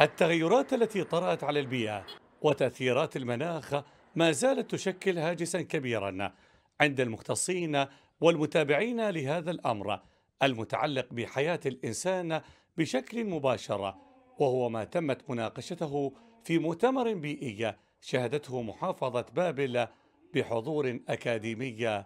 التغيرات التي طرأت على البيئة وتأثيرات المناخ ما زالت تشكل هاجسا كبيرا عند المختصين والمتابعين لهذا الأمر المتعلق بحياة الإنسان بشكل مباشر وهو ما تمت مناقشته في مؤتمر بيئي شهدته محافظة بابل بحضور أكاديمي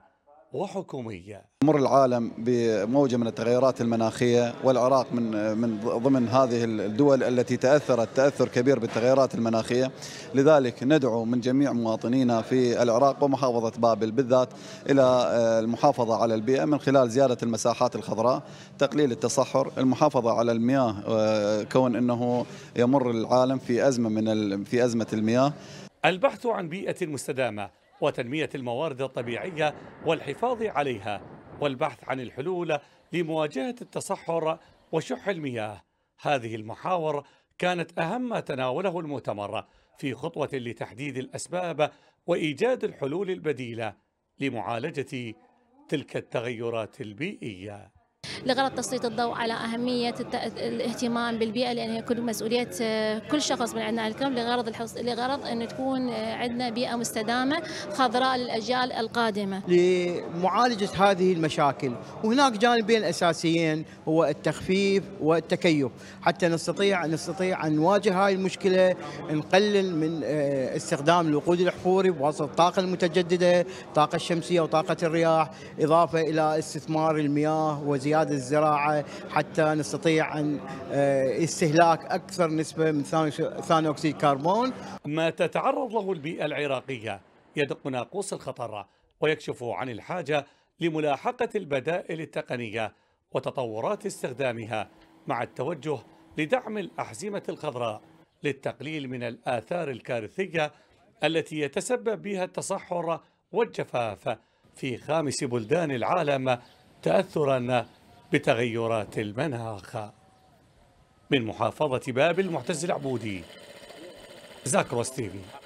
وحكومية مر العالم بموجة من التغيرات المناخية والعراق من من ضمن هذه الدول التي تأثرت تأثر كبير بالتغيرات المناخية لذلك ندعو من جميع مواطنينا في العراق ومحافظة بابل بالذات إلى آه، المحافظة على البيئة من خلال زيادة المساحات الخضراء تقليل التصحر المحافظة على المياه آه، كون أنه يمر العالم في أزمة من في أزمة المياه البحث عن بيئة مستدامة وتنمية الموارد الطبيعية والحفاظ عليها والبحث عن الحلول لمواجهة التصحر وشح المياه هذه المحاور كانت أهم ما تناوله المؤتمر في خطوة لتحديد الأسباب وإيجاد الحلول البديلة لمعالجة تلك التغيرات البيئية لغرض تسليط الضوء على أهمية الاهتمام بالبيئة لأن هي كل مسؤولية آه، كل شخص من عندنا الكرم لغرض الحص... لغرض أن تكون آه، عندنا بيئة مستدامة خضراء للأجيال القادمة لمعالجة هذه المشاكل وهناك جانبين أساسيين هو التخفيف والتكيف حتى نستطيع نستطيع أن نواجه هذه المشكلة نقلل من آه، استخدام الوقود الأحفوري بواسطة الطاقة المتجددة الطاقة الشمسية وطاقة الرياح إضافة إلى استثمار المياه وزيادة هذه الزراعه حتى نستطيع ان آه، استهلاك اكثر نسبه من ثاني اكسيد الكربون. ما تتعرض له البيئه العراقيه يدق ناقوس الخطر ويكشف عن الحاجه لملاحقه البدائل التقنيه وتطورات استخدامها مع التوجه لدعم الاحزمه الخضراء للتقليل من الاثار الكارثيه التي يتسبب بها التصحر والجفاف في خامس بلدان العالم تاثرا بتغيرات المناخ من محافظة بابل معتز العبودي زاكروس تيفي